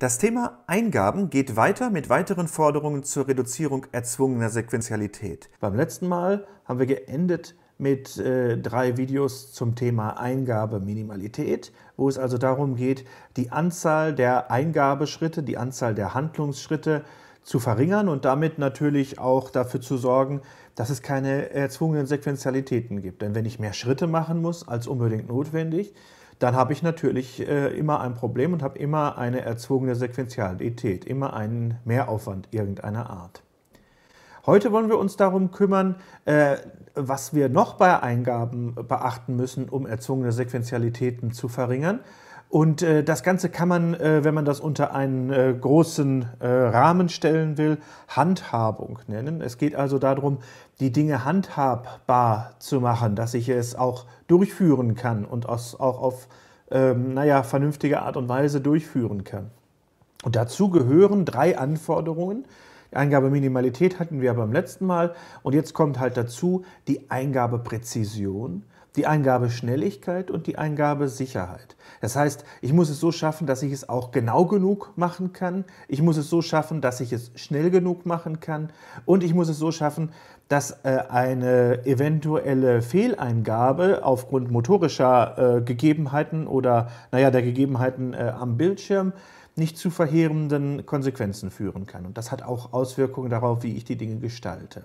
Das Thema Eingaben geht weiter mit weiteren Forderungen zur Reduzierung erzwungener Sequenzialität. Beim letzten Mal haben wir geendet mit äh, drei Videos zum Thema Eingabeminimalität, wo es also darum geht, die Anzahl der Eingabeschritte, die Anzahl der Handlungsschritte zu verringern und damit natürlich auch dafür zu sorgen, dass es keine erzwungenen Sequenzialitäten gibt. Denn wenn ich mehr Schritte machen muss als unbedingt notwendig, dann habe ich natürlich äh, immer ein Problem und habe immer eine erzwungene Sequenzialität, immer einen Mehraufwand irgendeiner Art. Heute wollen wir uns darum kümmern, äh, was wir noch bei Eingaben beachten müssen, um erzwungene Sequenzialitäten zu verringern. Und äh, das Ganze kann man, äh, wenn man das unter einen äh, großen äh, Rahmen stellen will, Handhabung nennen. Es geht also darum, die Dinge handhabbar zu machen, dass ich es auch durchführen kann und aus, auch auf, ähm, naja, vernünftige Art und Weise durchführen kann. Und dazu gehören drei Anforderungen. Die Eingabe hatten wir beim letzten Mal und jetzt kommt halt dazu die Eingabepräzision die Eingabeschnelligkeit und die Eingabesicherheit. Das heißt, ich muss es so schaffen, dass ich es auch genau genug machen kann. Ich muss es so schaffen, dass ich es schnell genug machen kann. Und ich muss es so schaffen, dass äh, eine eventuelle Fehleingabe aufgrund motorischer äh, Gegebenheiten oder naja, der Gegebenheiten äh, am Bildschirm nicht zu verheerenden Konsequenzen führen kann. Und das hat auch Auswirkungen darauf, wie ich die Dinge gestalte.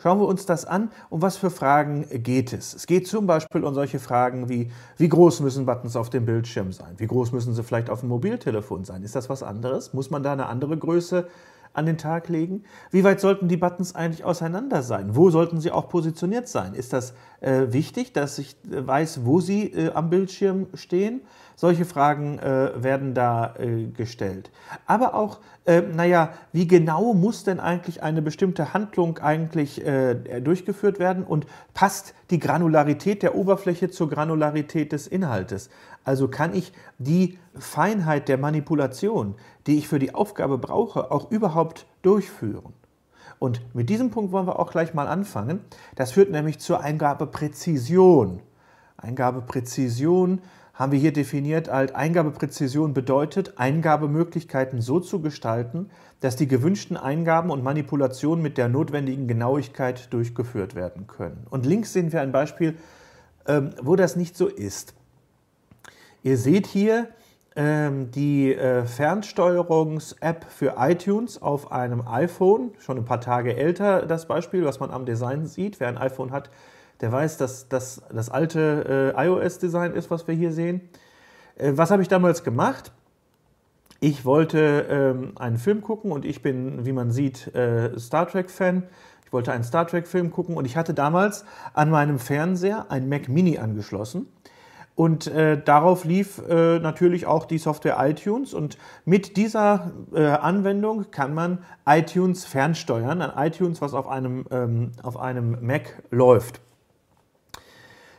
Schauen wir uns das an. Um was für Fragen geht es? Es geht zum Beispiel um solche Fragen wie, wie groß müssen Buttons auf dem Bildschirm sein? Wie groß müssen sie vielleicht auf dem Mobiltelefon sein? Ist das was anderes? Muss man da eine andere Größe an den Tag legen? Wie weit sollten die Buttons eigentlich auseinander sein? Wo sollten sie auch positioniert sein? Ist das äh, wichtig, dass ich äh, weiß, wo sie äh, am Bildschirm stehen? Solche Fragen äh, werden da äh, gestellt. Aber auch, äh, naja, wie genau muss denn eigentlich eine bestimmte Handlung eigentlich äh, durchgeführt werden und passt die Granularität der Oberfläche zur Granularität des Inhaltes? Also kann ich die Feinheit der Manipulation, die ich für die Aufgabe brauche, auch überhaupt durchführen? Und mit diesem Punkt wollen wir auch gleich mal anfangen. Das führt nämlich zur Eingabepräzision. Eingabepräzision haben wir hier definiert, als Eingabepräzision bedeutet, Eingabemöglichkeiten so zu gestalten, dass die gewünschten Eingaben und Manipulationen mit der notwendigen Genauigkeit durchgeführt werden können. Und links sehen wir ein Beispiel, ähm, wo das nicht so ist. Ihr seht hier ähm, die äh, Fernsteuerungs-App für iTunes auf einem iPhone, schon ein paar Tage älter das Beispiel, was man am Design sieht. Wer ein iPhone hat, der weiß, dass das das alte äh, iOS-Design ist, was wir hier sehen. Äh, was habe ich damals gemacht? Ich wollte ähm, einen Film gucken und ich bin, wie man sieht, äh, Star Trek-Fan. Ich wollte einen Star Trek-Film gucken und ich hatte damals an meinem Fernseher ein Mac Mini angeschlossen. Und äh, darauf lief äh, natürlich auch die Software iTunes. Und mit dieser äh, Anwendung kann man iTunes fernsteuern, an iTunes, was auf einem, ähm, auf einem Mac läuft.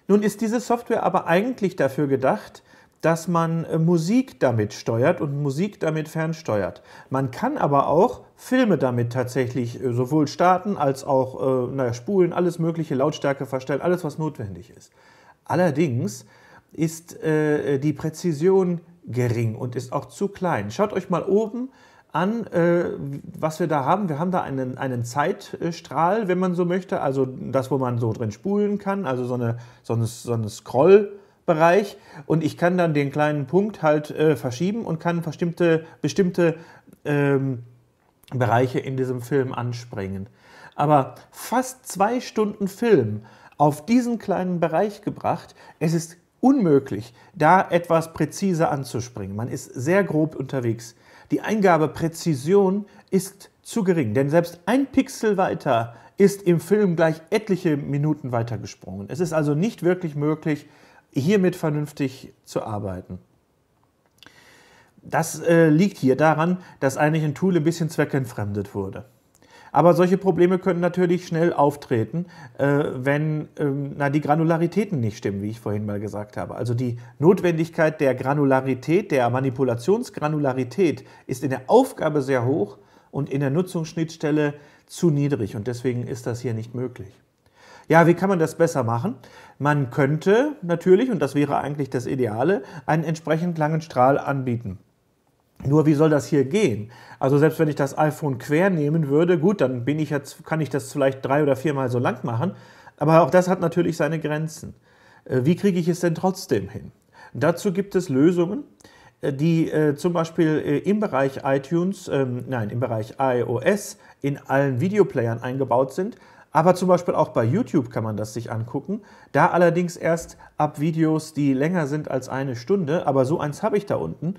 Nun ist diese Software aber eigentlich dafür gedacht, dass man äh, Musik damit steuert und Musik damit fernsteuert. Man kann aber auch Filme damit tatsächlich äh, sowohl starten als auch äh, naja, spulen, alles mögliche, Lautstärke verstellen, alles was notwendig ist. Allerdings ist äh, die Präzision gering und ist auch zu klein. Schaut euch mal oben an, äh, was wir da haben. Wir haben da einen, einen Zeitstrahl, wenn man so möchte, also das, wo man so drin spulen kann, also so, eine, so, eine, so einen Scrollbereich. Und ich kann dann den kleinen Punkt halt äh, verschieben und kann bestimmte, bestimmte ähm, Bereiche in diesem Film anspringen. Aber fast zwei Stunden Film auf diesen kleinen Bereich gebracht, es ist unmöglich, da etwas präzise anzuspringen. Man ist sehr grob unterwegs. Die Eingabepräzision ist zu gering, denn selbst ein Pixel weiter ist im Film gleich etliche Minuten weitergesprungen. Es ist also nicht wirklich möglich, hiermit vernünftig zu arbeiten. Das äh, liegt hier daran, dass eigentlich ein Tool ein bisschen zweckentfremdet wurde. Aber solche Probleme können natürlich schnell auftreten, äh, wenn ähm, na, die Granularitäten nicht stimmen, wie ich vorhin mal gesagt habe. Also die Notwendigkeit der Granularität, der Manipulationsgranularität ist in der Aufgabe sehr hoch und in der Nutzungsschnittstelle zu niedrig. Und deswegen ist das hier nicht möglich. Ja, wie kann man das besser machen? Man könnte natürlich, und das wäre eigentlich das Ideale, einen entsprechend langen Strahl anbieten. Nur wie soll das hier gehen? Also selbst wenn ich das iPhone quer nehmen würde, gut, dann bin ich jetzt, kann ich das vielleicht drei oder viermal so lang machen. Aber auch das hat natürlich seine Grenzen. Äh, wie kriege ich es denn trotzdem hin? Dazu gibt es Lösungen, äh, die äh, zum Beispiel im Bereich iTunes, ähm, nein, im Bereich iOS in allen Videoplayern eingebaut sind. Aber zum Beispiel auch bei YouTube kann man das sich angucken. Da allerdings erst ab Videos, die länger sind als eine Stunde. Aber so eins habe ich da unten.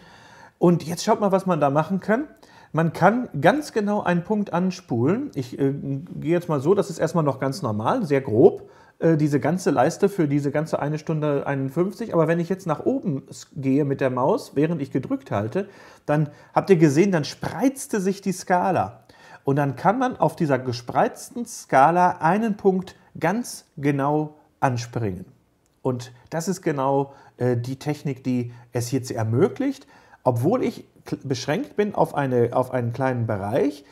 Und jetzt schaut mal, was man da machen kann. Man kann ganz genau einen Punkt anspulen. Ich äh, gehe jetzt mal so, das ist erstmal noch ganz normal, sehr grob, äh, diese ganze Leiste für diese ganze eine Stunde 51. Aber wenn ich jetzt nach oben gehe mit der Maus, während ich gedrückt halte, dann habt ihr gesehen, dann spreizte sich die Skala. Und dann kann man auf dieser gespreizten Skala einen Punkt ganz genau anspringen. Und das ist genau äh, die Technik, die es jetzt ermöglicht obwohl ich beschränkt bin auf, eine, auf einen kleinen Bereich,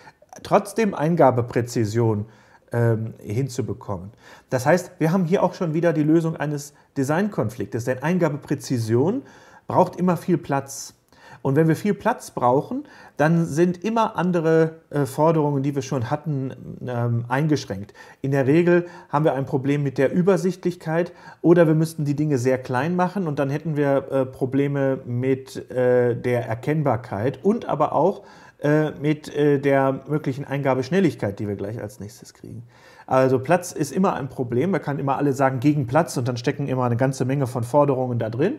trotzdem Eingabepräzision ähm, hinzubekommen. Das heißt, wir haben hier auch schon wieder die Lösung eines Designkonfliktes, denn Eingabepräzision braucht immer viel Platz. Und wenn wir viel Platz brauchen, dann sind immer andere äh, Forderungen, die wir schon hatten, ähm, eingeschränkt. In der Regel haben wir ein Problem mit der Übersichtlichkeit oder wir müssten die Dinge sehr klein machen und dann hätten wir äh, Probleme mit äh, der Erkennbarkeit und aber auch äh, mit äh, der möglichen Eingabeschnelligkeit, die wir gleich als nächstes kriegen. Also Platz ist immer ein Problem. Man kann immer alle sagen gegen Platz und dann stecken immer eine ganze Menge von Forderungen da drin.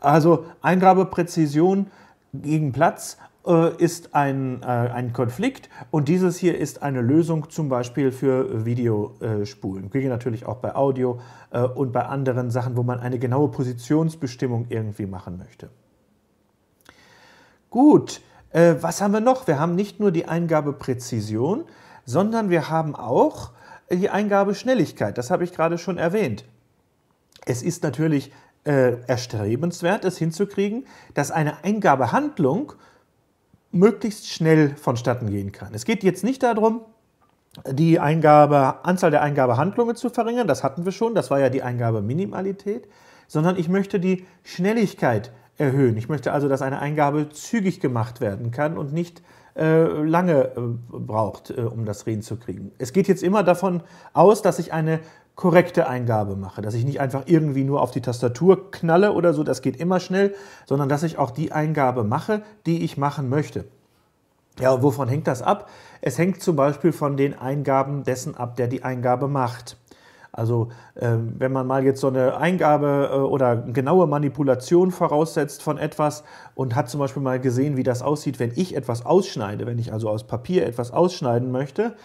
Also Eingabepräzision gegen Platz äh, ist ein, äh, ein Konflikt und dieses hier ist eine Lösung zum Beispiel für Videospulen. Kriege natürlich auch bei Audio äh, und bei anderen Sachen, wo man eine genaue Positionsbestimmung irgendwie machen möchte. Gut, äh, was haben wir noch? Wir haben nicht nur die Eingabepräzision, sondern wir haben auch die Eingabeschnelligkeit. Das habe ich gerade schon erwähnt. Es ist natürlich äh, erstrebenswert ist, hinzukriegen, dass eine Eingabehandlung möglichst schnell vonstatten gehen kann. Es geht jetzt nicht darum, die Eingabe, Anzahl der Eingabehandlungen zu verringern, das hatten wir schon, das war ja die Eingabeminimalität, sondern ich möchte die Schnelligkeit erhöhen. Ich möchte also, dass eine Eingabe zügig gemacht werden kann und nicht äh, lange äh, braucht, äh, um das reden zu kriegen. Es geht jetzt immer davon aus, dass ich eine korrekte Eingabe mache, dass ich nicht einfach irgendwie nur auf die Tastatur knalle oder so, das geht immer schnell, sondern dass ich auch die Eingabe mache, die ich machen möchte. Ja, wovon hängt das ab? Es hängt zum Beispiel von den Eingaben dessen ab, der die Eingabe macht. Also ähm, wenn man mal jetzt so eine Eingabe äh, oder genaue Manipulation voraussetzt von etwas und hat zum Beispiel mal gesehen, wie das aussieht, wenn ich etwas ausschneide, wenn ich also aus Papier etwas ausschneiden möchte,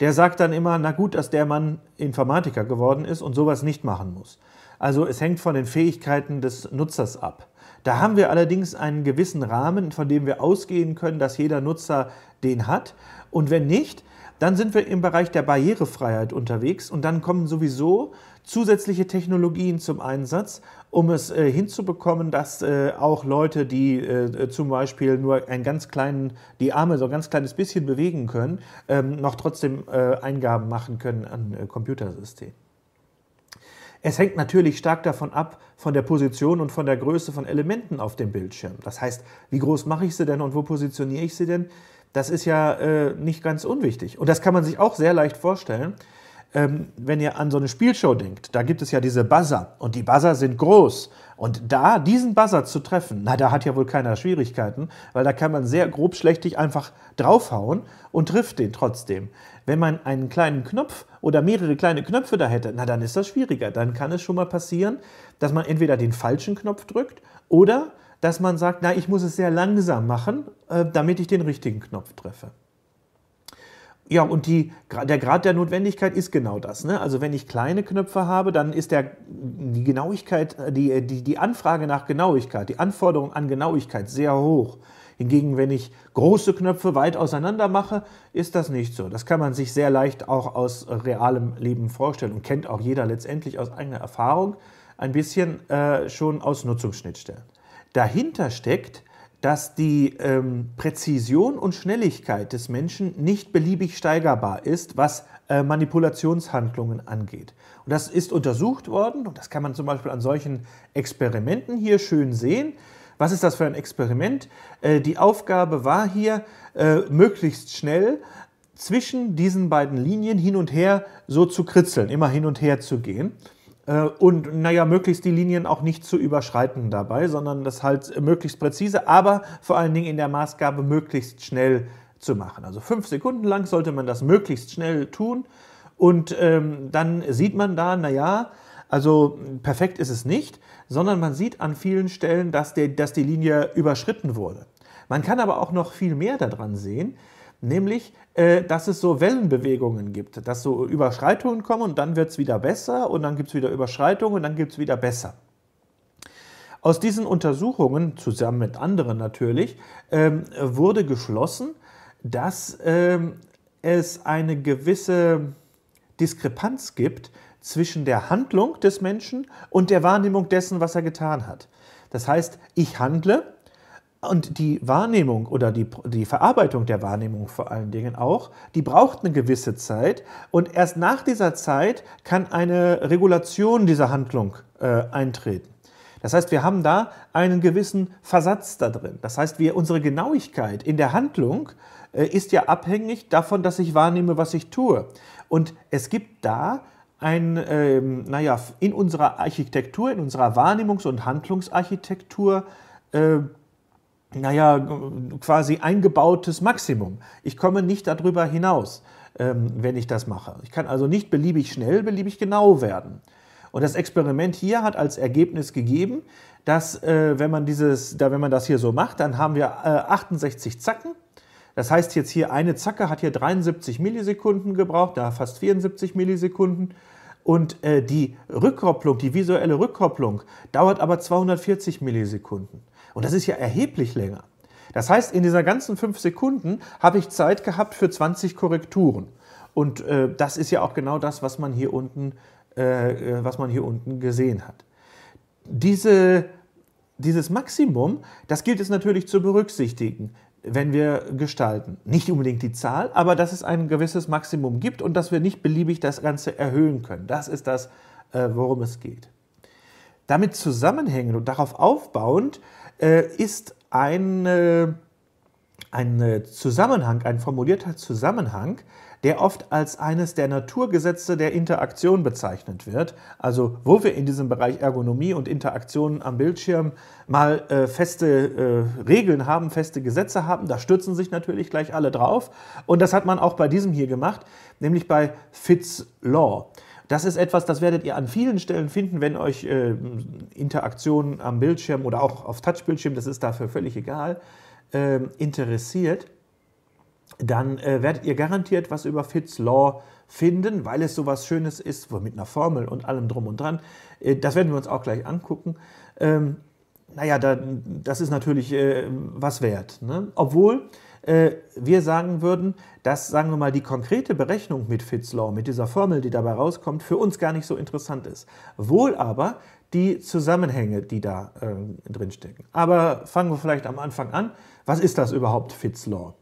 der sagt dann immer, na gut, dass der Mann Informatiker geworden ist und sowas nicht machen muss. Also es hängt von den Fähigkeiten des Nutzers ab. Da haben wir allerdings einen gewissen Rahmen, von dem wir ausgehen können, dass jeder Nutzer den hat. Und wenn nicht, dann sind wir im Bereich der Barrierefreiheit unterwegs und dann kommen sowieso zusätzliche Technologien zum Einsatz, um es äh, hinzubekommen, dass äh, auch Leute, die äh, zum Beispiel nur ein ganz kleinen, die Arme so ein ganz kleines bisschen bewegen können, ähm, noch trotzdem äh, Eingaben machen können an äh, Computersystem. Es hängt natürlich stark davon ab, von der Position und von der Größe von Elementen auf dem Bildschirm. Das heißt, wie groß mache ich sie denn und wo positioniere ich sie denn? Das ist ja äh, nicht ganz unwichtig. Und das kann man sich auch sehr leicht vorstellen, ähm, wenn ihr an so eine Spielshow denkt, da gibt es ja diese Buzzer und die Buzzer sind groß. Und da diesen Buzzer zu treffen, na, da hat ja wohl keiner Schwierigkeiten, weil da kann man sehr grob schlechtig einfach draufhauen und trifft den trotzdem. Wenn man einen kleinen Knopf oder mehrere kleine Knöpfe da hätte, na, dann ist das schwieriger. Dann kann es schon mal passieren, dass man entweder den falschen Knopf drückt oder dass man sagt, na, ich muss es sehr langsam machen, äh, damit ich den richtigen Knopf treffe. Ja, und die, der Grad der Notwendigkeit ist genau das. Ne? Also wenn ich kleine Knöpfe habe, dann ist der, die Genauigkeit, äh, die, äh, die, die Anfrage nach Genauigkeit, die Anforderung an Genauigkeit sehr hoch. Hingegen, wenn ich große Knöpfe weit auseinander mache, ist das nicht so. Das kann man sich sehr leicht auch aus realem Leben vorstellen und kennt auch jeder letztendlich aus eigener Erfahrung ein bisschen äh, schon aus Nutzungsschnittstellen. Dahinter steckt dass die ähm, Präzision und Schnelligkeit des Menschen nicht beliebig steigerbar ist, was äh, Manipulationshandlungen angeht. Und das ist untersucht worden und das kann man zum Beispiel an solchen Experimenten hier schön sehen. Was ist das für ein Experiment? Äh, die Aufgabe war hier, äh, möglichst schnell zwischen diesen beiden Linien hin und her so zu kritzeln, immer hin und her zu gehen. Äh, und naja, möglichst die Linien auch nicht zu überschreiten dabei, sondern das halt möglichst präzise, aber vor allen Dingen in der Maßgabe möglichst schnell zu machen. Also fünf Sekunden lang sollte man das möglichst schnell tun und ähm, dann sieht man da, naja, also perfekt ist es nicht, sondern man sieht an vielen Stellen, dass, der, dass die Linie überschritten wurde. Man kann aber auch noch viel mehr daran sehen, nämlich äh, dass es so Wellenbewegungen gibt, dass so Überschreitungen kommen und dann wird es wieder besser und dann gibt es wieder Überschreitungen und dann gibt es wieder besser. Aus diesen Untersuchungen, zusammen mit anderen natürlich, ähm, wurde geschlossen, dass ähm, es eine gewisse Diskrepanz gibt zwischen der Handlung des Menschen und der Wahrnehmung dessen, was er getan hat. Das heißt, ich handle und die Wahrnehmung oder die, die Verarbeitung der Wahrnehmung vor allen Dingen auch, die braucht eine gewisse Zeit. Und erst nach dieser Zeit kann eine Regulation dieser Handlung äh, eintreten. Das heißt, wir haben da einen gewissen Versatz da drin. Das heißt, wir, unsere Genauigkeit in der Handlung äh, ist ja abhängig davon, dass ich wahrnehme, was ich tue. Und es gibt da ein, ähm, naja, in unserer Architektur, in unserer Wahrnehmungs- und Handlungsarchitektur, äh, naja, quasi eingebautes Maximum. Ich komme nicht darüber hinaus, ähm, wenn ich das mache. Ich kann also nicht beliebig schnell, beliebig genau werden. Und das Experiment hier hat als Ergebnis gegeben, dass äh, wenn, man dieses, da, wenn man das hier so macht, dann haben wir 68 äh, Zacken. Das heißt jetzt hier, eine Zacke hat hier 73 Millisekunden gebraucht, da fast 74 Millisekunden. Und äh, die Rückkopplung, die visuelle Rückkopplung, dauert aber 240 Millisekunden. Und das ist ja erheblich länger. Das heißt, in dieser ganzen fünf Sekunden habe ich Zeit gehabt für 20 Korrekturen. Und äh, das ist ja auch genau das, was man hier unten, äh, äh, was man hier unten gesehen hat. Diese, dieses Maximum, das gilt es natürlich zu berücksichtigen, wenn wir gestalten. Nicht unbedingt die Zahl, aber dass es ein gewisses Maximum gibt und dass wir nicht beliebig das Ganze erhöhen können. Das ist das, äh, worum es geht. Damit zusammenhängend und darauf aufbauend äh, ist eine, ein äh, Zusammenhang, ein formulierter Zusammenhang, der oft als eines der Naturgesetze der Interaktion bezeichnet wird. Also wo wir in diesem Bereich Ergonomie und Interaktion am Bildschirm mal äh, feste äh, Regeln haben, feste Gesetze haben, da stürzen sich natürlich gleich alle drauf. Und das hat man auch bei diesem hier gemacht, nämlich bei Fitz Law. Das ist etwas, das werdet ihr an vielen Stellen finden, wenn euch äh, Interaktionen am Bildschirm oder auch auf Touchbildschirm, das ist dafür völlig egal, äh, interessiert. Dann äh, werdet ihr garantiert was über Fitz Law finden, weil es so was Schönes ist, mit einer Formel und allem drum und dran. Äh, das werden wir uns auch gleich angucken. Ähm, naja, da, das ist natürlich äh, was wert. Ne? Obwohl äh, wir sagen würden, dass, sagen wir mal, die konkrete Berechnung mit Fitzlaw, mit dieser Formel, die dabei rauskommt, für uns gar nicht so interessant ist. Wohl aber die Zusammenhänge, die da äh, drin Aber fangen wir vielleicht am Anfang an. Was ist das überhaupt, Fitzlaw?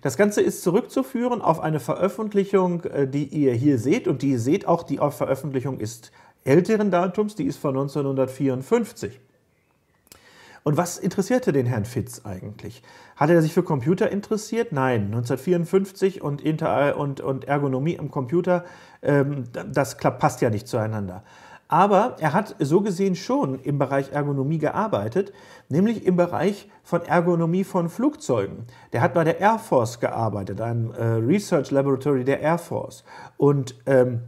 Das Ganze ist zurückzuführen auf eine Veröffentlichung, äh, die ihr hier seht und die ihr seht auch, die Veröffentlichung ist älteren Datums, die ist von 1954. Und was interessierte den Herrn Fitz eigentlich? Hatte er sich für Computer interessiert? Nein, 1954 und, Inter und, und Ergonomie im Computer, ähm, das klappt, passt ja nicht zueinander. Aber er hat so gesehen schon im Bereich Ergonomie gearbeitet, nämlich im Bereich von Ergonomie von Flugzeugen. Der hat bei der Air Force gearbeitet, einem äh, Research Laboratory der Air Force. Und ähm,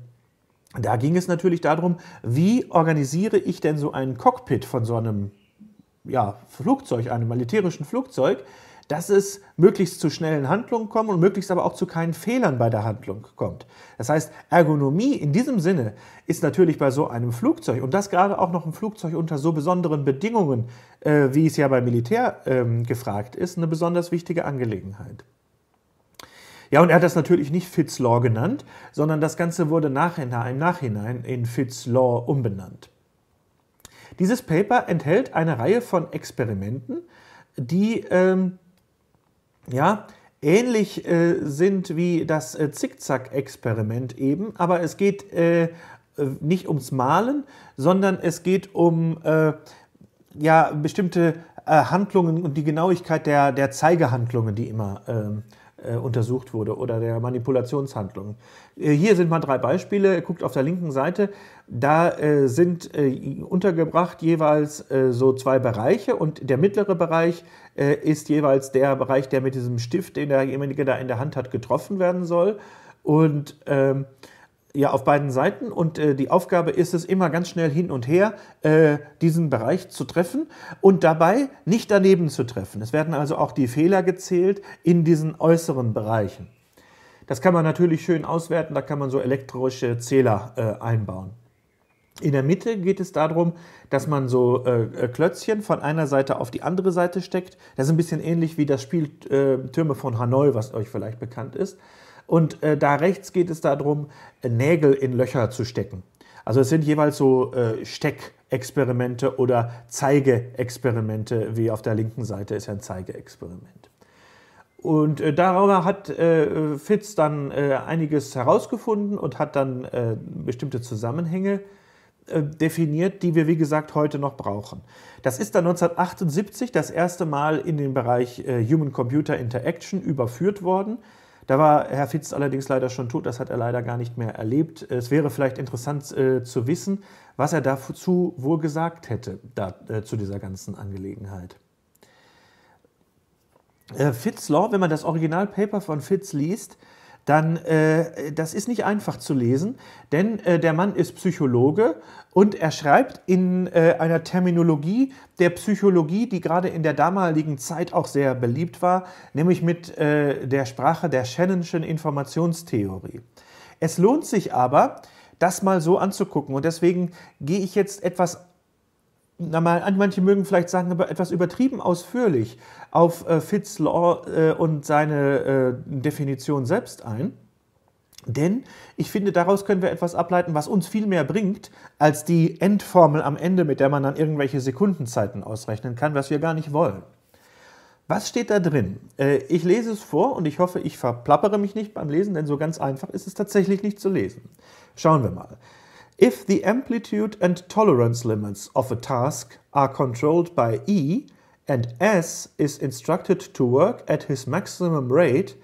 da ging es natürlich darum, wie organisiere ich denn so ein Cockpit von so einem ja, Flugzeug, einem militärischen Flugzeug, dass es möglichst zu schnellen Handlungen kommt und möglichst aber auch zu keinen Fehlern bei der Handlung kommt. Das heißt, Ergonomie in diesem Sinne ist natürlich bei so einem Flugzeug und das gerade auch noch ein Flugzeug unter so besonderen Bedingungen, äh, wie es ja beim Militär ähm, gefragt ist, eine besonders wichtige Angelegenheit. Ja, und er hat das natürlich nicht Fitzlaw genannt, sondern das Ganze wurde nachhinein, im Nachhinein in Fitzlaw umbenannt. Dieses Paper enthält eine Reihe von Experimenten, die ähm, ja, ähnlich äh, sind wie das äh, Zickzack-Experiment eben, aber es geht äh, nicht ums Malen, sondern es geht um äh, ja, bestimmte äh, Handlungen und die Genauigkeit der, der Zeigehandlungen, die immer ähm, äh, untersucht wurde oder der Manipulationshandlung. Äh, hier sind mal drei Beispiele. Ihr guckt auf der linken Seite, da äh, sind untergebracht jeweils so zwei Bereiche und der mittlere Bereich ist jeweils der Bereich, der mit diesem Stift, den derjenige da in der Hand hat, getroffen werden soll. Und ähm, ja, auf beiden Seiten. Und äh, die Aufgabe ist es, immer ganz schnell hin und her äh, diesen Bereich zu treffen und dabei nicht daneben zu treffen. Es werden also auch die Fehler gezählt in diesen äußeren Bereichen. Das kann man natürlich schön auswerten, da kann man so elektrische Zähler äh, einbauen. In der Mitte geht es darum, dass man so äh, Klötzchen von einer Seite auf die andere Seite steckt. Das ist ein bisschen ähnlich wie das Spiel äh, Türme von Hanoi, was euch vielleicht bekannt ist. Und äh, da rechts geht es darum, Nägel in Löcher zu stecken. Also es sind jeweils so äh, Steckexperimente oder Zeigeexperimente, wie auf der linken Seite ist ein Zeigeexperiment. Und äh, darüber hat äh, Fitz dann äh, einiges herausgefunden und hat dann äh, bestimmte Zusammenhänge äh, definiert, die wir wie gesagt heute noch brauchen. Das ist dann 1978 das erste Mal in den Bereich Human-Computer-Interaction überführt worden. Da war Herr Fitz allerdings leider schon tot, das hat er leider gar nicht mehr erlebt. Es wäre vielleicht interessant äh, zu wissen, was er dazu wohl gesagt hätte, da, äh, zu dieser ganzen Angelegenheit. Äh, Fitzlaw, wenn man das Originalpaper von Fitz liest, dann äh, das ist nicht einfach zu lesen, denn äh, der Mann ist Psychologe und er schreibt in äh, einer Terminologie der Psychologie, die gerade in der damaligen Zeit auch sehr beliebt war, nämlich mit äh, der Sprache der Shannon'schen Informationstheorie. Es lohnt sich aber, das mal so anzugucken und deswegen gehe ich jetzt etwas na mal, manche mögen vielleicht sagen, etwas übertrieben ausführlich auf äh, Fitz Law äh, und seine äh, Definition selbst ein. Denn ich finde, daraus können wir etwas ableiten, was uns viel mehr bringt, als die Endformel am Ende, mit der man dann irgendwelche Sekundenzeiten ausrechnen kann, was wir gar nicht wollen. Was steht da drin? Äh, ich lese es vor und ich hoffe, ich verplappere mich nicht beim Lesen, denn so ganz einfach ist es tatsächlich nicht zu lesen. Schauen wir mal. If the amplitude and tolerance limits of a task are controlled by E and S is instructed to work at his maximum rate,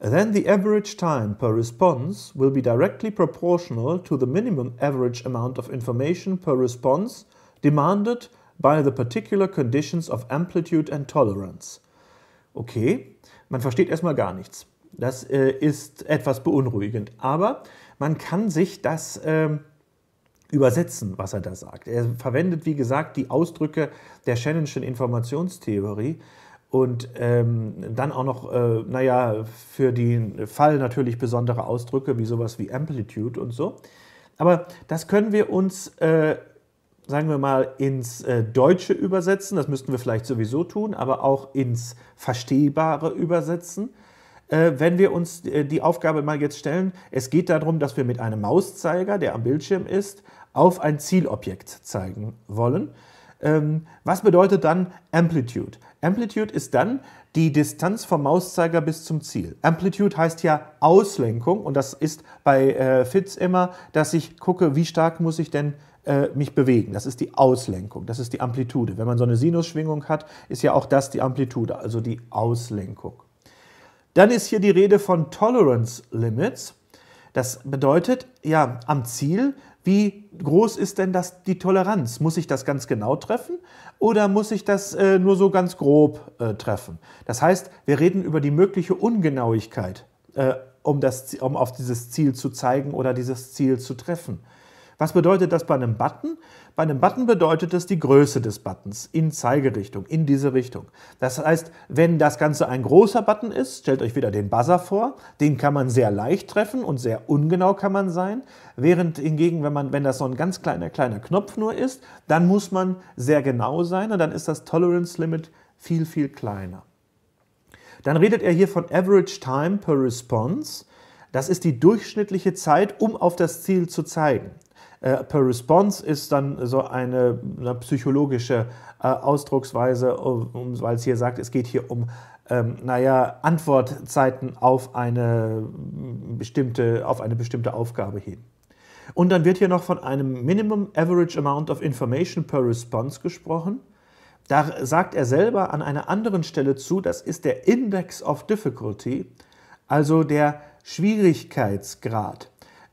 then the average time per response will be directly proportional to the minimum average amount of information per response demanded by the particular conditions of amplitude and tolerance. Okay, man versteht erstmal gar nichts. Das äh, ist etwas beunruhigend, aber man kann sich das... Ähm, übersetzen, was er da sagt. Er verwendet, wie gesagt, die Ausdrücke der Shannon'schen Informationstheorie und ähm, dann auch noch, äh, naja, für den Fall natürlich besondere Ausdrücke wie sowas wie Amplitude und so. Aber das können wir uns, äh, sagen wir mal, ins äh, Deutsche übersetzen. Das müssten wir vielleicht sowieso tun, aber auch ins Verstehbare übersetzen äh, wenn wir uns äh, die Aufgabe mal jetzt stellen, es geht darum, dass wir mit einem Mauszeiger, der am Bildschirm ist, auf ein Zielobjekt zeigen wollen. Ähm, was bedeutet dann Amplitude? Amplitude ist dann die Distanz vom Mauszeiger bis zum Ziel. Amplitude heißt ja Auslenkung und das ist bei äh, Fitz immer, dass ich gucke, wie stark muss ich denn äh, mich bewegen. Das ist die Auslenkung, das ist die Amplitude. Wenn man so eine Sinusschwingung hat, ist ja auch das die Amplitude, also die Auslenkung. Dann ist hier die Rede von Tolerance Limits. Das bedeutet ja am Ziel, wie groß ist denn das, die Toleranz? Muss ich das ganz genau treffen oder muss ich das äh, nur so ganz grob äh, treffen? Das heißt, wir reden über die mögliche Ungenauigkeit, äh, um, das, um auf dieses Ziel zu zeigen oder dieses Ziel zu treffen. Was bedeutet das bei einem Button? Bei einem Button bedeutet es die Größe des Buttons in Zeigerichtung, in diese Richtung. Das heißt, wenn das Ganze ein großer Button ist, stellt euch wieder den Buzzer vor, den kann man sehr leicht treffen und sehr ungenau kann man sein. Während hingegen, wenn, man, wenn das so ein ganz kleiner, kleiner Knopf nur ist, dann muss man sehr genau sein und dann ist das Tolerance Limit viel, viel kleiner. Dann redet er hier von Average Time per Response. Das ist die durchschnittliche Zeit, um auf das Ziel zu zeigen. Äh, per Response ist dann so eine, eine psychologische äh, Ausdrucksweise, um, weil es hier sagt, es geht hier um ähm, naja, Antwortzeiten auf eine bestimmte, auf eine bestimmte Aufgabe hin. Und dann wird hier noch von einem Minimum Average Amount of Information per Response gesprochen. Da sagt er selber an einer anderen Stelle zu, das ist der Index of Difficulty, also der Schwierigkeitsgrad.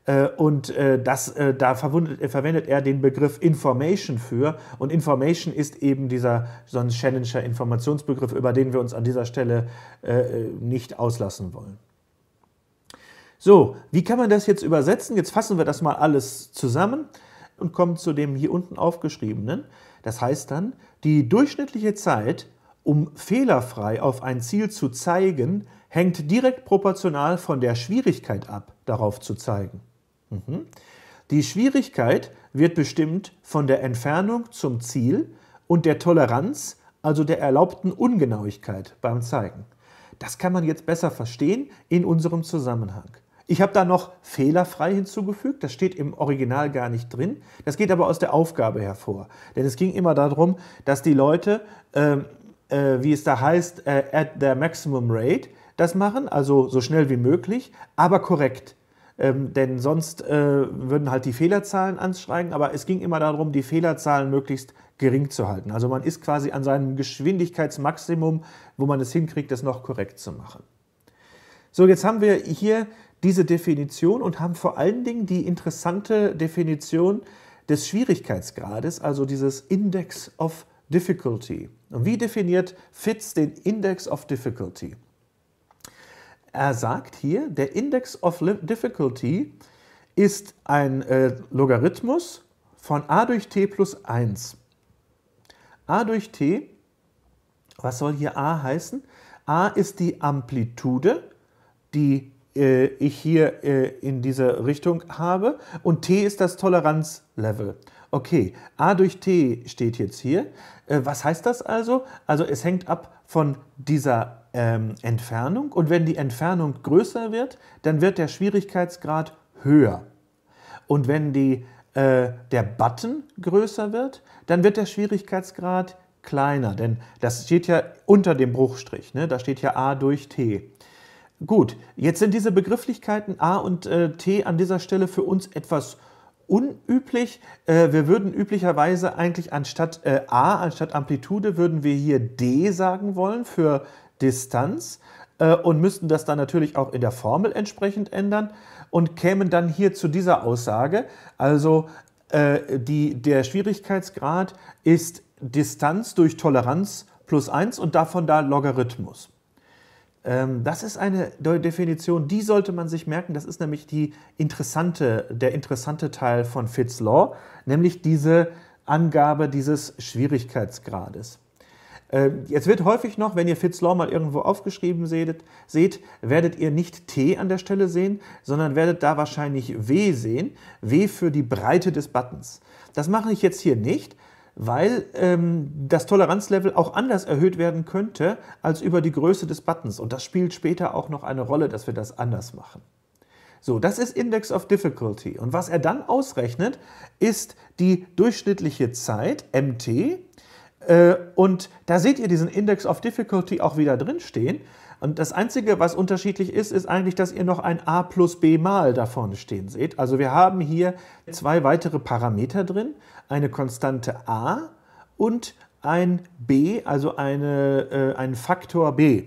Äh, und äh, das, äh, da verwendet er den Begriff Information für. Und Information ist eben dieser so ein Shannonscher Informationsbegriff, über den wir uns an dieser Stelle nicht auslassen wollen. So, wie kann man das jetzt übersetzen? Jetzt fassen wir das mal alles zusammen und kommen zu dem hier unten aufgeschriebenen. Das heißt dann, die durchschnittliche Zeit, um fehlerfrei auf ein Ziel zu zeigen, hängt direkt proportional von der Schwierigkeit ab, darauf zu zeigen. Mhm. Die Schwierigkeit wird bestimmt von der Entfernung zum Ziel und der Toleranz, also der erlaubten Ungenauigkeit beim Zeigen. Das kann man jetzt besser verstehen in unserem Zusammenhang. Ich habe da noch fehlerfrei hinzugefügt, das steht im Original gar nicht drin. Das geht aber aus der Aufgabe hervor. Denn es ging immer darum, dass die Leute, äh, äh, wie es da heißt, äh, at their maximum rate das machen, also so schnell wie möglich, aber korrekt. Ähm, denn sonst äh, würden halt die Fehlerzahlen ansteigen, aber es ging immer darum, die Fehlerzahlen möglichst gering zu halten. Also man ist quasi an seinem Geschwindigkeitsmaximum, wo man es hinkriegt, das noch korrekt zu machen. So, jetzt haben wir hier diese Definition und haben vor allen Dingen die interessante Definition des Schwierigkeitsgrades, also dieses Index of Difficulty. Und wie definiert Fitz den Index of Difficulty? Er sagt hier, der Index of Difficulty ist ein äh, Logarithmus von a durch t plus 1. a durch t, was soll hier a heißen? a ist die Amplitude, die äh, ich hier äh, in dieser Richtung habe und t ist das Toleranzlevel. Okay, A durch T steht jetzt hier. Äh, was heißt das also? Also es hängt ab von dieser ähm, Entfernung und wenn die Entfernung größer wird, dann wird der Schwierigkeitsgrad höher. Und wenn die, äh, der Button größer wird, dann wird der Schwierigkeitsgrad kleiner, denn das steht ja unter dem Bruchstrich, ne? da steht ja A durch T. Gut, jetzt sind diese Begrifflichkeiten A und äh, T an dieser Stelle für uns etwas unüblich. Äh, wir würden üblicherweise eigentlich anstatt äh, A, anstatt Amplitude, würden wir hier D sagen wollen für Distanz äh, und müssten das dann natürlich auch in der Formel entsprechend ändern und kämen dann hier zu dieser Aussage. Also äh, die, der Schwierigkeitsgrad ist Distanz durch Toleranz plus 1 und davon da Logarithmus. Ähm, das ist eine Definition, die sollte man sich merken. Das ist nämlich die interessante, der interessante Teil von Fitts Law, nämlich diese Angabe dieses Schwierigkeitsgrades. Ähm, jetzt wird häufig noch, wenn ihr Fitts Law mal irgendwo aufgeschrieben seht, seht, werdet ihr nicht T an der Stelle sehen, sondern werdet da wahrscheinlich W sehen. W für die Breite des Buttons. Das mache ich jetzt hier nicht, weil ähm, das Toleranzlevel auch anders erhöht werden könnte als über die Größe des Buttons. Und das spielt später auch noch eine Rolle, dass wir das anders machen. So, das ist Index of Difficulty. Und was er dann ausrechnet, ist die durchschnittliche Zeit, MT. Äh, und da seht ihr diesen Index of Difficulty auch wieder drinstehen. Und das Einzige, was unterschiedlich ist, ist eigentlich, dass ihr noch ein a plus b mal da vorne stehen seht. Also wir haben hier zwei weitere Parameter drin, eine Konstante a und ein b, also eine, äh, einen Faktor b.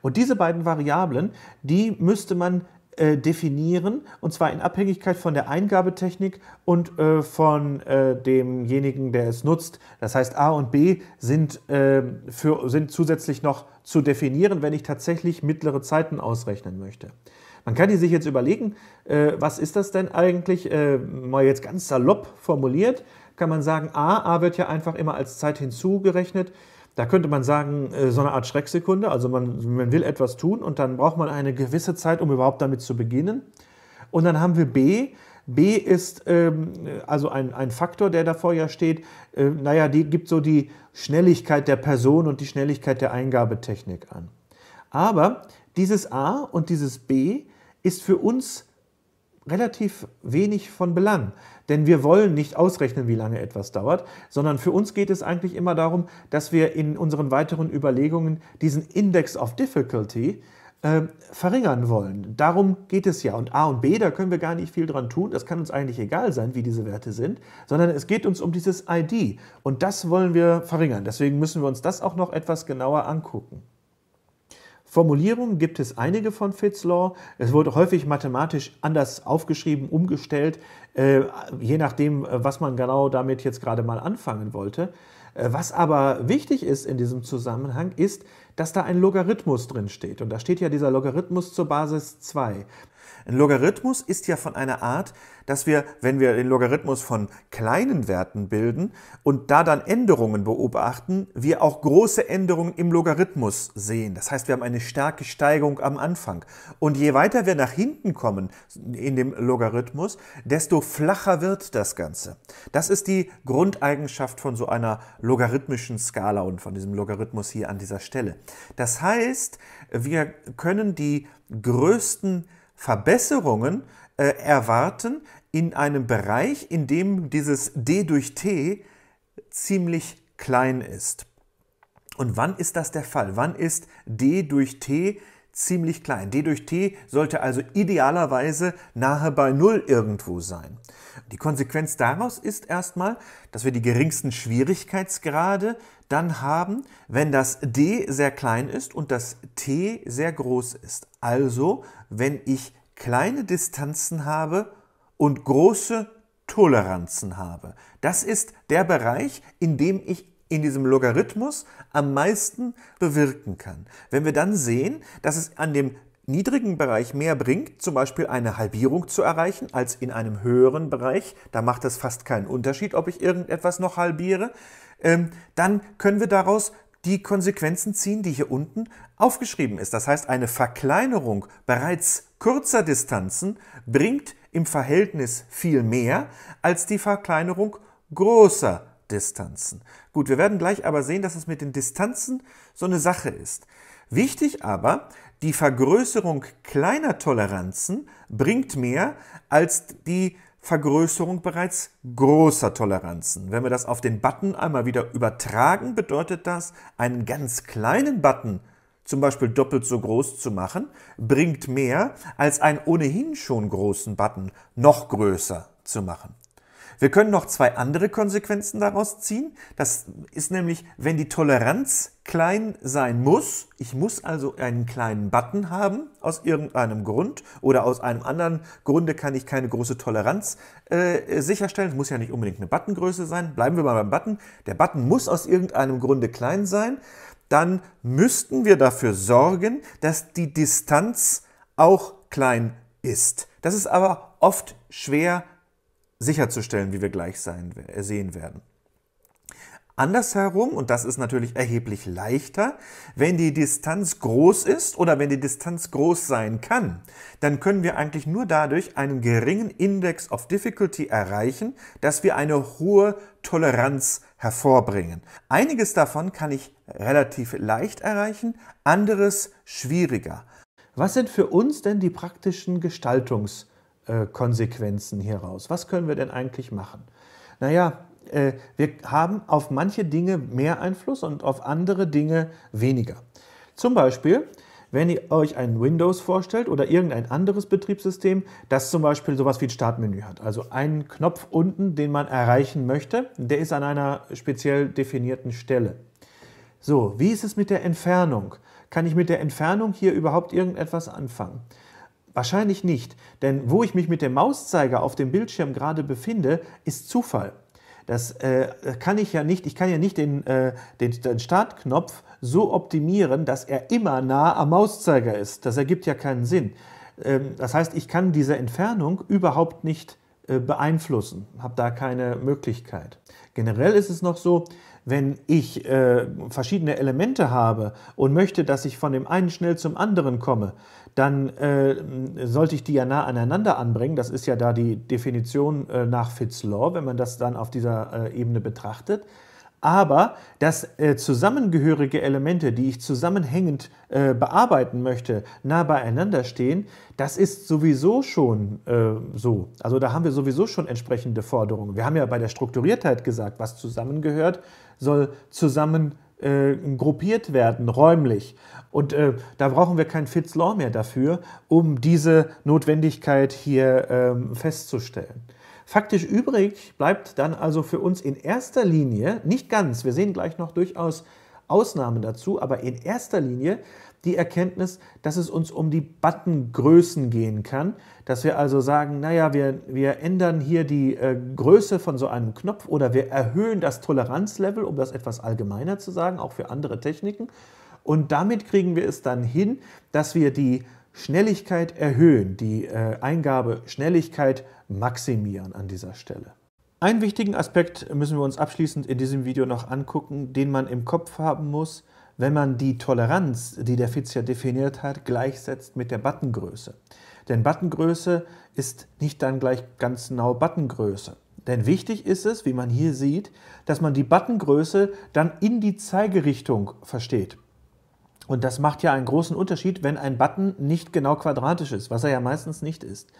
Und diese beiden Variablen, die müsste man äh, definieren, und zwar in Abhängigkeit von der Eingabetechnik und äh, von äh, demjenigen, der es nutzt. Das heißt, A und B sind, ähm, für, sind zusätzlich noch zu definieren, wenn ich tatsächlich mittlere Zeiten ausrechnen möchte. Man kann sich jetzt überlegen, äh, was ist das denn eigentlich, äh, mal jetzt ganz salopp formuliert, kann man sagen, A, A wird ja einfach immer als Zeit hinzugerechnet, da könnte man sagen, äh, so eine Art Schrecksekunde. Also man, man will etwas tun und dann braucht man eine gewisse Zeit, um überhaupt damit zu beginnen. Und dann haben wir B. B ist ähm, also ein, ein Faktor, der davor ja steht. Äh, naja, die gibt so die Schnelligkeit der Person und die Schnelligkeit der Eingabetechnik an. Aber dieses A und dieses B ist für uns relativ wenig von Belang. Denn wir wollen nicht ausrechnen, wie lange etwas dauert, sondern für uns geht es eigentlich immer darum, dass wir in unseren weiteren Überlegungen diesen Index of Difficulty äh, verringern wollen. Darum geht es ja. Und A und B, da können wir gar nicht viel dran tun. Das kann uns eigentlich egal sein, wie diese Werte sind, sondern es geht uns um dieses ID. Und das wollen wir verringern. Deswegen müssen wir uns das auch noch etwas genauer angucken. Formulierungen gibt es einige von Fitzlaw. Es wurde häufig mathematisch anders aufgeschrieben, umgestellt, äh, je nachdem, äh, was man genau damit jetzt gerade mal anfangen wollte. Äh, was aber wichtig ist in diesem Zusammenhang, ist, dass da ein Logarithmus drin steht. Und da steht ja dieser Logarithmus zur Basis 2. Ein Logarithmus ist ja von einer Art, dass wir, wenn wir den Logarithmus von kleinen Werten bilden und da dann Änderungen beobachten, wir auch große Änderungen im Logarithmus sehen. Das heißt, wir haben eine starke Steigung am Anfang. Und je weiter wir nach hinten kommen in dem Logarithmus, desto flacher wird das Ganze. Das ist die Grundeigenschaft von so einer logarithmischen Skala und von diesem Logarithmus hier an dieser Stelle. Das heißt, wir können die größten Verbesserungen äh, erwarten in einem Bereich, in dem dieses d durch t ziemlich klein ist. Und wann ist das der Fall? Wann ist d durch t ziemlich klein? d durch t sollte also idealerweise nahe bei 0 irgendwo sein. Die Konsequenz daraus ist erstmal, dass wir die geringsten Schwierigkeitsgrade dann haben, wenn das d sehr klein ist und das t sehr groß ist. Also, wenn ich kleine Distanzen habe und große Toleranzen habe. Das ist der Bereich, in dem ich in diesem Logarithmus am meisten bewirken kann. Wenn wir dann sehen, dass es an dem niedrigen Bereich mehr bringt, zum Beispiel eine Halbierung zu erreichen, als in einem höheren Bereich, da macht es fast keinen Unterschied, ob ich irgendetwas noch halbiere, ähm, dann können wir daraus die Konsequenzen ziehen, die hier unten aufgeschrieben ist. Das heißt, eine Verkleinerung bereits kurzer Distanzen bringt im Verhältnis viel mehr als die Verkleinerung großer Distanzen. Gut, wir werden gleich aber sehen, dass es mit den Distanzen so eine Sache ist. Wichtig aber, die Vergrößerung kleiner Toleranzen bringt mehr als die Vergrößerung Vergrößerung bereits großer Toleranzen. Wenn wir das auf den Button einmal wieder übertragen, bedeutet das, einen ganz kleinen Button zum Beispiel doppelt so groß zu machen, bringt mehr als einen ohnehin schon großen Button noch größer zu machen. Wir können noch zwei andere Konsequenzen daraus ziehen. Das ist nämlich, wenn die Toleranz klein sein muss, ich muss also einen kleinen Button haben aus irgendeinem Grund oder aus einem anderen Grunde kann ich keine große Toleranz äh, sicherstellen. Es muss ja nicht unbedingt eine Buttongröße sein. Bleiben wir mal beim Button. Der Button muss aus irgendeinem Grunde klein sein. Dann müssten wir dafür sorgen, dass die Distanz auch klein ist. Das ist aber oft schwer sicherzustellen, wie wir gleich sein, äh, sehen werden. Andersherum, und das ist natürlich erheblich leichter, wenn die Distanz groß ist oder wenn die Distanz groß sein kann, dann können wir eigentlich nur dadurch einen geringen Index of Difficulty erreichen, dass wir eine hohe Toleranz hervorbringen. Einiges davon kann ich relativ leicht erreichen, anderes schwieriger. Was sind für uns denn die praktischen Gestaltungs- äh, Konsequenzen hieraus? Was können wir denn eigentlich machen? Naja, äh, wir haben auf manche Dinge mehr Einfluss und auf andere Dinge weniger. Zum Beispiel, wenn ihr euch ein Windows vorstellt oder irgendein anderes Betriebssystem, das zum Beispiel sowas wie ein Startmenü hat. Also einen Knopf unten, den man erreichen möchte, der ist an einer speziell definierten Stelle. So, wie ist es mit der Entfernung? Kann ich mit der Entfernung hier überhaupt irgendetwas anfangen? Wahrscheinlich nicht, denn wo ich mich mit dem Mauszeiger auf dem Bildschirm gerade befinde, ist Zufall. Das äh, kann ich ja nicht, ich kann ja nicht den, äh, den, den, Startknopf so optimieren, dass er immer nah am Mauszeiger ist. Das ergibt ja keinen Sinn. Ähm, das heißt, ich kann diese Entfernung überhaupt nicht äh, beeinflussen, habe da keine Möglichkeit. Generell ist es noch so, wenn ich äh, verschiedene Elemente habe und möchte, dass ich von dem einen schnell zum anderen komme, dann äh, sollte ich die ja nah aneinander anbringen. Das ist ja da die Definition äh, nach Fitzlaw, wenn man das dann auf dieser äh, Ebene betrachtet. Aber dass äh, zusammengehörige Elemente, die ich zusammenhängend äh, bearbeiten möchte, nah beieinander stehen, das ist sowieso schon so. Also da haben wir sowieso schon entsprechende Forderungen. Wir haben ja bei der Strukturiertheit gesagt, was zusammengehört, soll zusammen äh, gruppiert werden, räumlich. Und äh, da brauchen wir kein Fitz Law mehr dafür, um diese Notwendigkeit hier ähm, festzustellen. Faktisch übrig bleibt dann also für uns in erster Linie, nicht ganz, wir sehen gleich noch durchaus Ausnahmen dazu, aber in erster Linie die Erkenntnis, dass es uns um die Buttongrößen gehen kann, dass wir also sagen, naja, wir, wir ändern hier die äh, Größe von so einem Knopf oder wir erhöhen das Toleranzlevel, um das etwas allgemeiner zu sagen, auch für andere Techniken. Und damit kriegen wir es dann hin, dass wir die Schnelligkeit erhöhen, die äh, Eingabe Schnelligkeit maximieren an dieser Stelle. Einen wichtigen Aspekt müssen wir uns abschließend in diesem Video noch angucken, den man im Kopf haben muss, wenn man die Toleranz, die der Fitz ja definiert hat, gleichsetzt mit der Buttongröße. Denn Buttongröße ist nicht dann gleich ganz genau Buttongröße. Denn wichtig ist es, wie man hier sieht, dass man die Buttongröße dann in die Zeigerichtung versteht. Und das macht ja einen großen Unterschied, wenn ein Button nicht genau quadratisch ist, was er ja meistens nicht ist.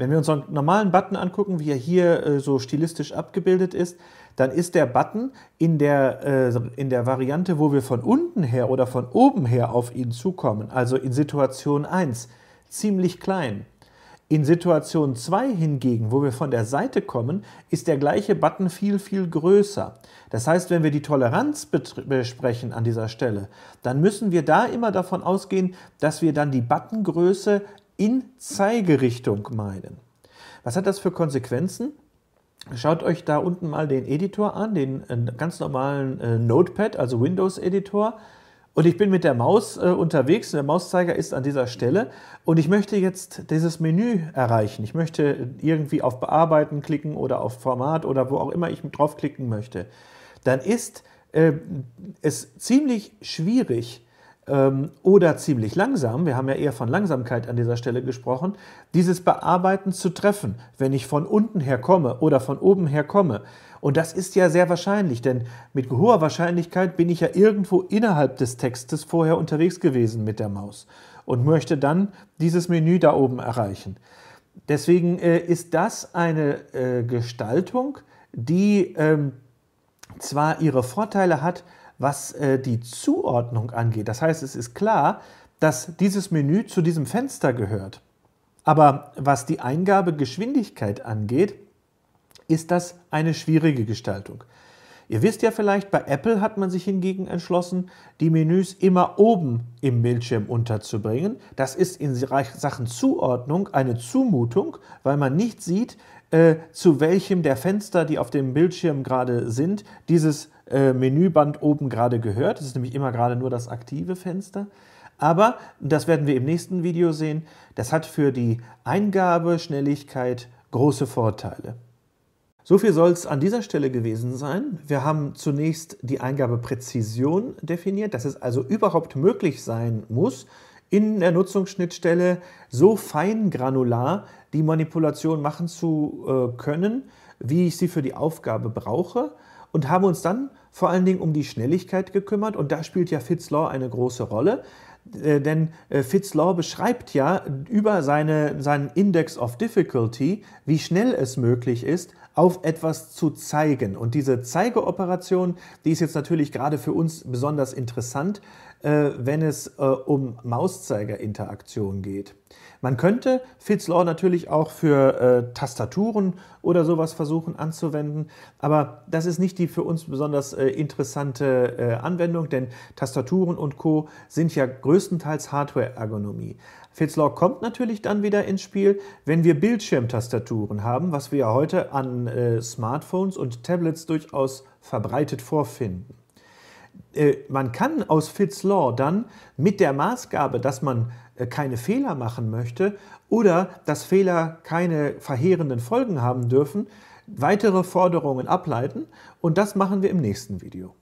Wenn wir uns einen normalen Button angucken, wie er hier äh, so stilistisch abgebildet ist, dann ist der Button in der, äh, in der Variante, wo wir von unten her oder von oben her auf ihn zukommen, also in Situation 1, ziemlich klein. In Situation 2 hingegen, wo wir von der Seite kommen, ist der gleiche Button viel, viel größer. Das heißt, wenn wir die Toleranz besprechen an dieser Stelle, dann müssen wir da immer davon ausgehen, dass wir dann die Buttongröße in Zeigerichtung meinen. Was hat das für Konsequenzen? Schaut euch da unten mal den Editor an, den äh, ganz normalen äh, Notepad, also Windows-Editor. Und ich bin mit der Maus äh, unterwegs, der Mauszeiger ist an dieser Stelle und ich möchte jetzt dieses Menü erreichen. Ich möchte irgendwie auf Bearbeiten klicken oder auf Format oder wo auch immer ich draufklicken möchte. Dann ist äh, es ziemlich schwierig, ähm, oder ziemlich langsam, wir haben ja eher von Langsamkeit an dieser Stelle gesprochen, dieses Bearbeiten zu treffen, wenn ich von unten her komme oder von oben her komme. Und das ist ja sehr wahrscheinlich, denn mit hoher Wahrscheinlichkeit bin ich ja irgendwo innerhalb des Textes vorher unterwegs gewesen mit der Maus und möchte dann dieses Menü da oben erreichen. Deswegen äh, ist das eine äh, Gestaltung, die ähm, zwar ihre Vorteile hat, was äh, die Zuordnung angeht. Das heißt, es ist klar, dass dieses Menü zu diesem Fenster gehört. Aber was die Eingabegeschwindigkeit angeht, ist das eine schwierige Gestaltung. Ihr wisst ja vielleicht, bei Apple hat man sich hingegen entschlossen, die Menüs immer oben im Bildschirm unterzubringen. Das ist in Sachen Zuordnung eine Zumutung, weil man nicht sieht, äh, zu welchem der Fenster, die auf dem Bildschirm gerade sind, dieses äh, Menüband oben gerade gehört. Das ist nämlich immer gerade nur das aktive Fenster. Aber, das werden wir im nächsten Video sehen, das hat für die Eingabeschnelligkeit große Vorteile. So viel soll es an dieser Stelle gewesen sein. Wir haben zunächst die Eingabepräzision definiert, dass es also überhaupt möglich sein muss, in der Nutzungsschnittstelle so fein granular die Manipulation machen zu äh, können, wie ich sie für die Aufgabe brauche und haben uns dann vor allen Dingen um die Schnelligkeit gekümmert und da spielt ja Fitzlaw eine große Rolle. Äh, denn äh, Fitzlaw beschreibt ja über seine, seinen Index of Difficulty, wie schnell es möglich ist, auf etwas zu zeigen. Und diese Zeigeoperation, die ist jetzt natürlich gerade für uns besonders interessant, äh, wenn es äh, um Mauszeigerinteraktion geht. Man könnte Fitzlaw natürlich auch für äh, Tastaturen oder sowas versuchen anzuwenden, aber das ist nicht die für uns besonders äh, interessante äh, Anwendung, denn Tastaturen und Co. sind ja größtenteils Hardware-Ergonomie. Fitzlaw kommt natürlich dann wieder ins Spiel, wenn wir Bildschirmtastaturen haben, was wir ja heute an äh, Smartphones und Tablets durchaus verbreitet vorfinden. Äh, man kann aus Fitzlaw dann mit der Maßgabe, dass man äh, keine Fehler machen möchte oder dass Fehler keine verheerenden Folgen haben dürfen, weitere Forderungen ableiten und das machen wir im nächsten Video.